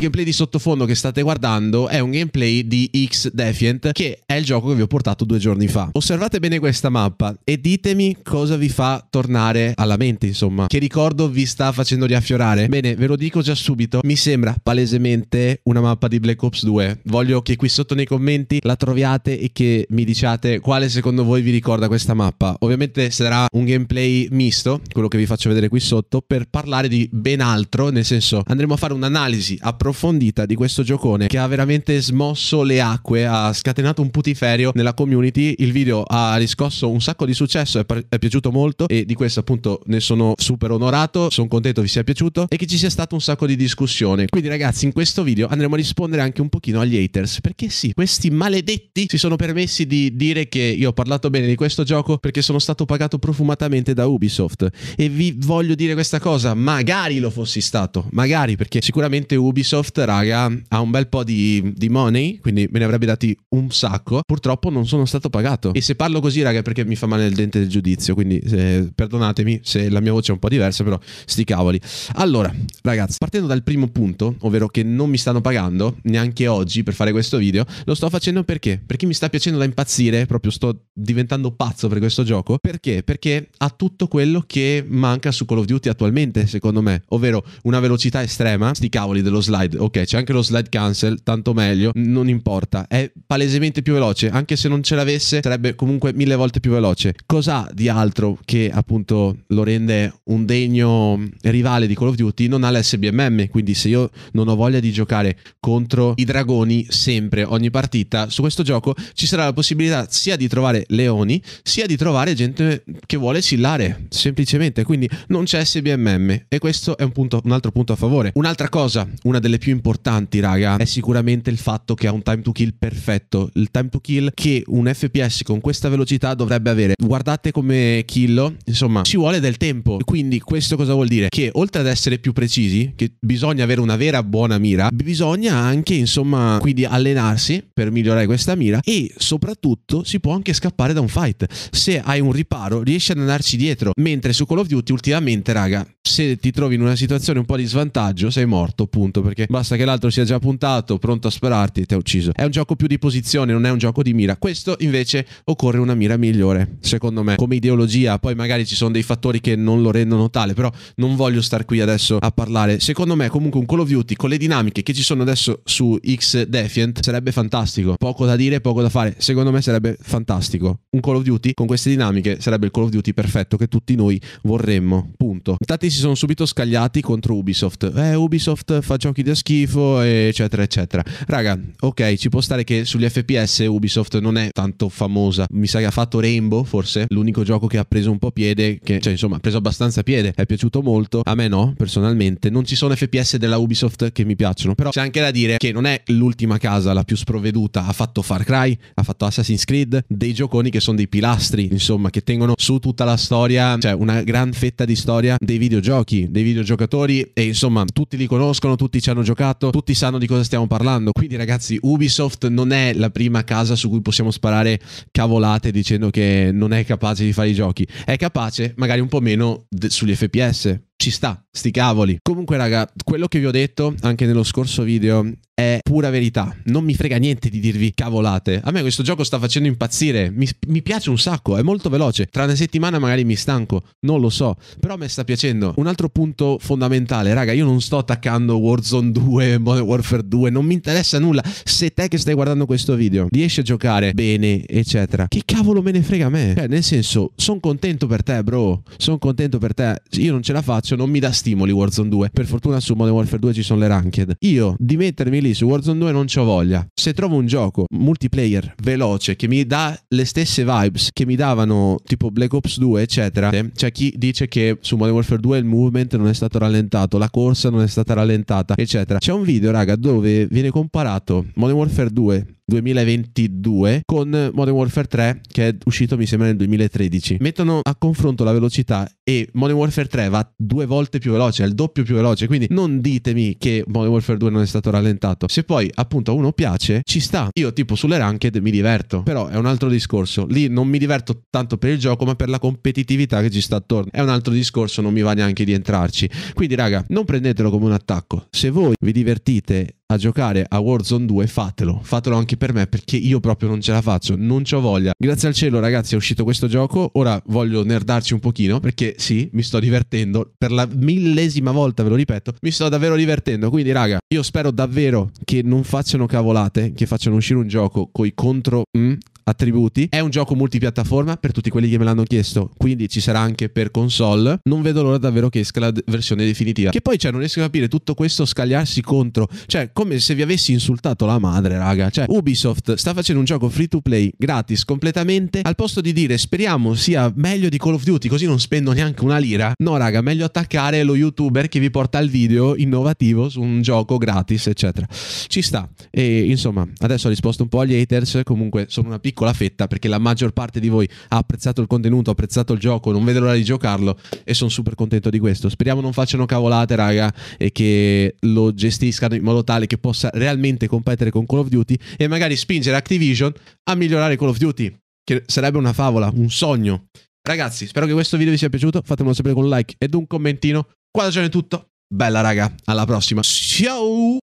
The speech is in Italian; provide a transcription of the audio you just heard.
gameplay di sottofondo che state guardando è un gameplay di X Defiant, che è il gioco che vi ho portato due giorni fa. Osservate bene questa mappa e ditemi cosa vi fa tornare alla mente, insomma. Che ricordo vi sta facendo riaffiorare? Bene, ve lo dico già subito, mi sembra palesemente una mappa di Black Ops 2. Voglio che qui sotto nei commenti la troviate e che mi diciate quale secondo voi vi ricorda questa mappa. Ovviamente sarà un gameplay misto, quello che vi faccio vedere qui sotto, per parlare di ben altro, nel senso andremo a fare un'analisi approfondita approfondita di questo giocone che ha veramente smosso le acque, ha scatenato un putiferio nella community. Il video ha riscosso un sacco di successo, è, par- è piaciuto molto e di questo appunto ne sono super onorato, sono contento vi sia piaciuto e che ci sia stato un sacco di discussione. Quindi ragazzi in questo video andremo a rispondere anche un pochino agli haters perché sì, questi maledetti si sono permessi di dire che io ho parlato bene di questo gioco perché sono stato pagato profumatamente da Ubisoft e vi voglio dire questa cosa, magari lo fossi stato, magari perché sicuramente Ubisoft Microsoft, raga, ha un bel po' di, di, money, quindi me ne avrebbe dati un sacco. Purtroppo non sono stato pagato. E se parlo così, raga, è perché mi fa male il dente del giudizio, quindi se, perdonatemi se la mia voce è un po' diversa, però sti cavoli. Allora, ragazzi, partendo dal primo punto, ovvero che non mi stanno pagando neanche oggi per fare questo video, lo sto facendo perché? Perché mi sta piacendo da impazzire, proprio sto diventando pazzo per questo gioco. Perché? Perché ha tutto quello che manca su Call of Duty attualmente, secondo me, ovvero una velocità estrema, sti cavoli dello slide slide. Ok, c'è anche lo slide cancel, tanto meglio, non importa. È palesemente più veloce, anche se non ce l'avesse sarebbe comunque mille volte più veloce. Cos'ha di altro che appunto lo rende un degno rivale di Call of Duty? Non ha l'SBMM, quindi se io non ho voglia di giocare contro i dragoni sempre, ogni partita, su questo gioco ci sarà la possibilità sia di trovare leoni, sia di trovare gente che vuole sillare, semplicemente. Quindi non c'è SBMM e questo è un, punto, un altro punto a favore. Un'altra cosa, una delle più importanti, raga, è sicuramente il fatto che ha un time to kill perfetto. Il time to kill che un FPS con questa velocità dovrebbe avere. Guardate come kill, insomma, ci vuole del tempo. Quindi questo cosa vuol dire? Che oltre ad essere più precisi, che bisogna avere una vera buona mira, bisogna anche, insomma, quindi allenarsi per migliorare questa mira e soprattutto si può anche scappare da un fight. Se hai un riparo, riesci ad andarci dietro, mentre su Call of Duty ultimamente, raga, se ti trovi in una situazione un po' di svantaggio, sei morto, punto, perché basta che l'altro sia già puntato, pronto a spararti e ti ha ucciso. È un gioco più di posizione, non è un gioco di mira. Questo invece occorre una mira migliore, secondo me, come ideologia, poi magari ci sono dei fattori che non lo rendono tale, però non voglio star qui adesso a parlare. Secondo me comunque un Call of Duty con le dinamiche che ci sono adesso su X Defiant sarebbe fantastico. Poco da dire, poco da fare. Secondo me sarebbe fantastico. Un Call of Duty con queste dinamiche sarebbe il Call of Duty perfetto che tutti noi vorremmo. Punto. Tanti si si sono subito scagliati contro Ubisoft. Eh, Ubisoft fa giochi da schifo, eccetera, eccetera. Raga, ok, ci può stare che sugli FPS Ubisoft non è tanto famosa. Mi sa che ha fatto Rainbow, forse, l'unico gioco che ha preso un po' piede, che, cioè, insomma, ha preso abbastanza piede. È piaciuto molto. A me no, personalmente. Non ci sono FPS della Ubisoft che mi piacciono, però c'è anche da dire che non è l'ultima casa la più sprovveduta. Ha fatto Far Cry, ha fatto Assassin's Creed, dei gioconi che sono dei pilastri, insomma, che tengono su tutta la storia, cioè una gran fetta di storia dei videogiochi videogiochi, dei videogiocatori e insomma tutti li conoscono, tutti ci hanno giocato, tutti sanno di cosa stiamo parlando. Quindi ragazzi, Ubisoft non è la prima casa su cui possiamo sparare cavolate dicendo che non è capace di fare i giochi. È capace, magari un po' meno de- sugli FPS, ci sta, sti cavoli. Comunque, raga, quello che vi ho detto anche nello scorso video è pura verità. Non mi frega niente di dirvi cavolate. A me questo gioco sta facendo impazzire. Mi, mi, piace un sacco, è molto veloce. Tra una settimana magari mi stanco, non lo so. Però a me sta piacendo. Un altro punto fondamentale, raga, io non sto attaccando Warzone 2, Modern Warfare 2, non mi interessa nulla. Se te che stai guardando questo video riesci a giocare bene, eccetera, che cavolo me ne frega a me? Cioè, nel senso, sono contento per te, bro. Sono contento per te. Io non ce la faccio cazzo non mi dà stimoli Warzone 2. Per fortuna su Modern Warfare 2 ci sono le ranked. Io di mettermi lì su Warzone 2 non ho voglia. Se trovo un gioco multiplayer veloce che mi dà le stesse vibes che mi davano tipo Black Ops 2, eccetera, eh, c'è chi dice che su Modern Warfare 2 il movement non è stato rallentato, la corsa non è stata rallentata, eccetera. C'è un video, raga, dove viene comparato Modern Warfare 2 2022 con Modern Warfare 3 che è uscito mi sembra nel 2013. Mettono a confronto la velocità e Modern Warfare 3 va due volte più veloce, è il doppio più veloce, quindi non ditemi che Modern Warfare 2 non è stato rallentato. Se poi appunto a uno piace, ci sta. Io tipo sulle ranked mi diverto, però è un altro discorso. Lì non mi diverto tanto per il gioco, ma per la competitività che ci sta attorno. È un altro discorso, non mi va neanche di entrarci. Quindi raga, non prendetelo come un attacco. Se voi vi divertite a giocare a Warzone 2, fatelo. Fatelo anche per me perché io proprio non ce la faccio, non ho voglia. Grazie al cielo, ragazzi, è uscito questo gioco. Ora voglio nerdarci un pochino perché sì, mi sto divertendo. Per la millesima volta, ve lo ripeto, mi sto davvero divertendo. Quindi, raga, io spero davvero che non facciano cavolate, che facciano uscire un gioco coi contro mm, attributi. È un gioco multipiattaforma per tutti quelli che me l'hanno chiesto, quindi ci sarà anche per console. Non vedo l'ora davvero che esca la versione definitiva. Che poi, cioè, non riesco a capire tutto questo scagliarsi contro, cioè, come se vi avessi insultato la madre, raga. Cioè, Ubisoft sta facendo un gioco free to play gratis completamente, al posto di dire speriamo sia meglio di Call of Duty, così non spendo neanche una lira. No, raga, meglio attaccare lo youtuber che vi porta il video innovativo su un gioco gratis, eccetera. Ci sta. E insomma, adesso ho risposto un po' agli haters, comunque sono una piccola piccola fetta perché la maggior parte di voi ha apprezzato il contenuto, ha apprezzato il gioco, non vede l'ora di giocarlo e sono super contento di questo. Speriamo non facciano cavolate, raga, e che lo gestiscano in modo tale che possa realmente competere con Call of Duty e magari spingere Activision a migliorare Call of Duty, che sarebbe una favola, un sogno. Ragazzi, spero che questo video vi sia piaciuto, fatemelo sapere con un like ed un commentino. Qua da è tutto. Bella raga, alla prossima. Ciao!